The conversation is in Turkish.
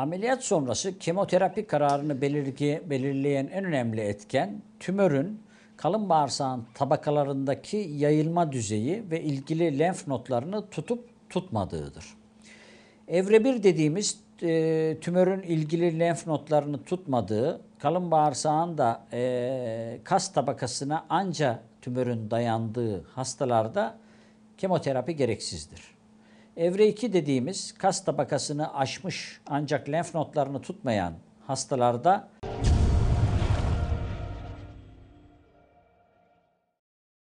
Ameliyat sonrası kemoterapi kararını belirleyen en önemli etken tümörün kalın bağırsağın tabakalarındaki yayılma düzeyi ve ilgili lenf notlarını tutup tutmadığıdır. Evre 1 dediğimiz e, tümörün ilgili lenf notlarını tutmadığı, kalın bağırsağın da e, kas tabakasına anca tümörün dayandığı hastalarda kemoterapi gereksizdir. Evre 2 dediğimiz kas tabakasını aşmış ancak lenf notlarını tutmayan hastalarda